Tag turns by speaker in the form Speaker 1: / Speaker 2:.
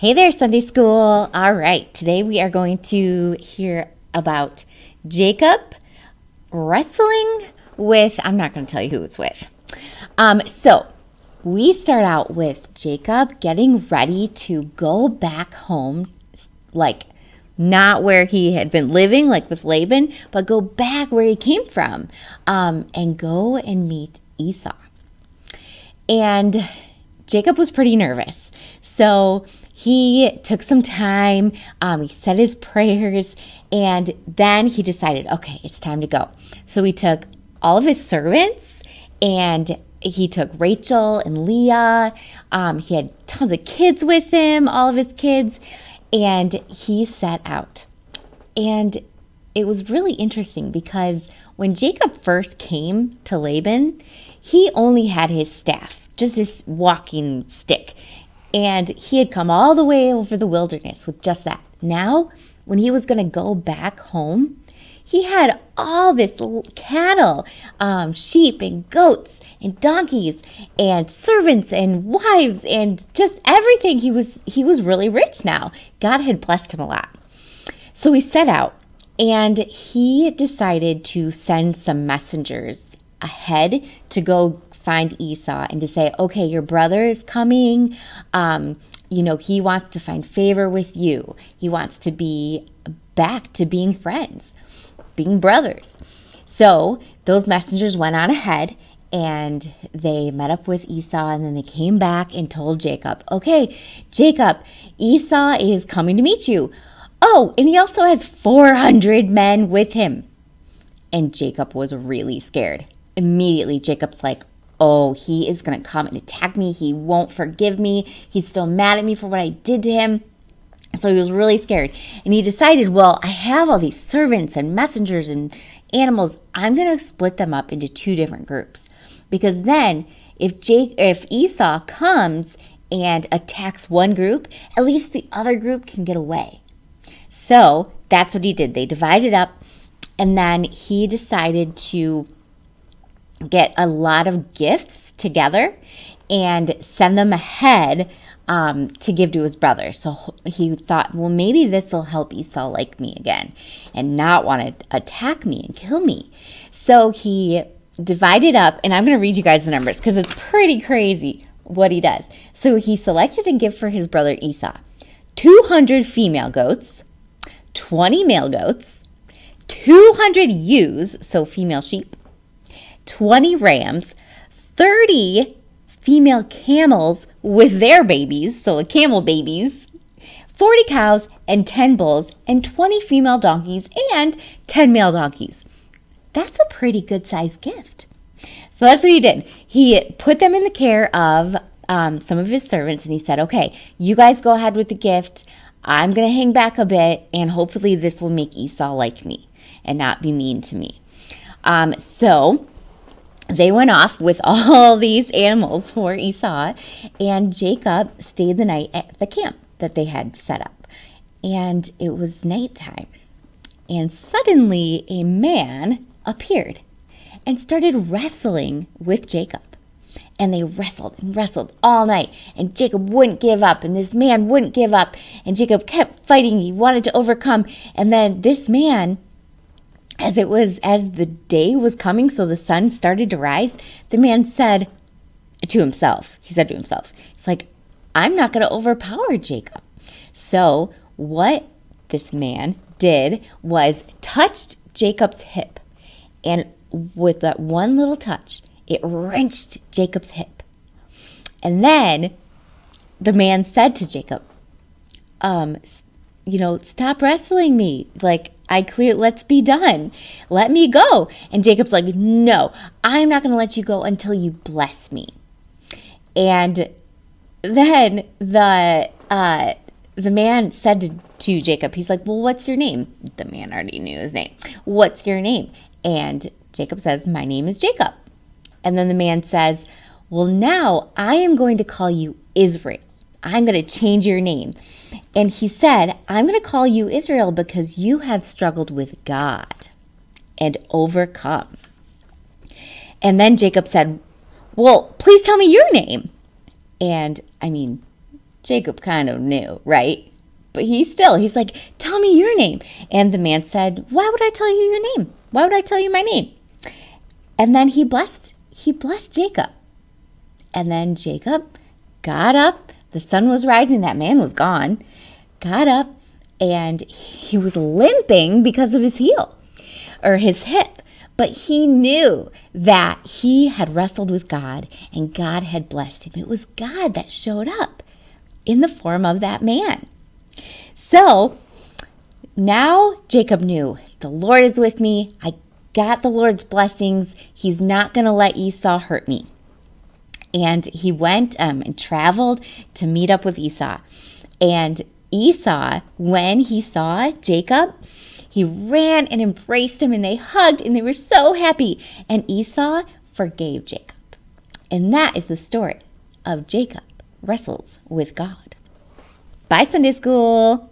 Speaker 1: Hey there, Sunday School. All right, today we are going to hear about Jacob wrestling with, I'm not going to tell you who it's with. Um, so we start out with Jacob getting ready to go back home, like not where he had been living, like with Laban, but go back where he came from um, and go and meet Esau. And Jacob was pretty nervous. So he took some time, um, he said his prayers, and then he decided, okay, it's time to go. So he took all of his servants and he took Rachel and Leah. Um, he had tons of kids with him, all of his kids, and he set out. And it was really interesting because when Jacob first came to Laban, he only had his staff, just his walking stick. And he had come all the way over the wilderness with just that. Now, when he was going to go back home, he had all this cattle, um, sheep and goats and donkeys and servants and wives and just everything. He was he was really rich now. God had blessed him a lot. So he set out and he decided to send some messengers ahead to go find Esau and to say, okay, your brother is coming. Um, you know, he wants to find favor with you, he wants to be back to being friends, being brothers. So those messengers went on ahead and they met up with Esau and then they came back and told Jacob, okay, Jacob, Esau is coming to meet you. Oh, and he also has 400 men with him. And Jacob was really scared. Immediately, Jacob's like, oh, he is going to come and attack me. He won't forgive me. He's still mad at me for what I did to him. So he was really scared. And he decided, well, I have all these servants and messengers and animals. I'm going to split them up into two different groups. Because then if Jake if Esau comes and attacks one group, at least the other group can get away. So, that's what he did. They divided up and then he decided to get a lot of gifts together and send them ahead um, to give to his brother. So he thought, well, maybe this will help Esau like me again and not want to attack me and kill me. So he divided up, and I'm going to read you guys the numbers because it's pretty crazy what he does. So he selected a gift for his brother Esau 200 female goats, 20 male goats, 200 ewes, so female sheep, 20 rams, 30 female camels with their babies, so the camel babies, 40 cows and 10 bulls, and 20 female donkeys and 10 male donkeys. That's a pretty good sized gift. So that's what he did. He put them in the care of um, some of his servants and he said, okay, you guys go ahead with the gift. I'm going to hang back a bit and hopefully this will make Esau like me and not be mean to me. Um, so they went off with all these animals for Esau, and Jacob stayed the night at the camp that they had set up. And it was nighttime. And suddenly a man appeared and started wrestling with Jacob. And they wrestled and wrestled all night. And Jacob wouldn't give up. And this man wouldn't give up. And Jacob kept fighting. He wanted to overcome. And then this man as it was as the day was coming so the sun started to rise the man said to himself he said to himself it's like i'm not going to overpower jacob so what this man did was touched jacob's hip and with that one little touch it wrenched jacob's hip and then the man said to jacob um you know stop wrestling me like I clear, let's be done. Let me go. And Jacob's like, no, I'm not going to let you go until you bless me. And then the, uh, the man said to, to Jacob, he's like, well, what's your name? The man already knew his name. What's your name? And Jacob says, my name is Jacob. And then the man says, well, now I am going to call you Israel I'm going to change your name. And he said, I'm going to call you Israel because you have struggled with God and overcome. And then Jacob said, Well, please tell me your name. And I mean, Jacob kind of knew, right? But he still, he's like, Tell me your name. And the man said, Why would I tell you your name? Why would I tell you my name? And then he blessed, he blessed Jacob. And then Jacob got up the sun was rising, that man was gone. Got up and he was limping because of his heel or his hip. But he knew that he had wrestled with God and God had blessed him. It was God that showed up in the form of that man. So now Jacob knew the Lord is with me. I got the Lord's blessings. He's not going to let Esau hurt me. And he went um, and traveled to meet up with Esau. And Esau, when he saw Jacob, he ran and embraced him and they hugged and they were so happy. And Esau forgave Jacob. And that is the story of Jacob wrestles with God. Bye, Sunday school.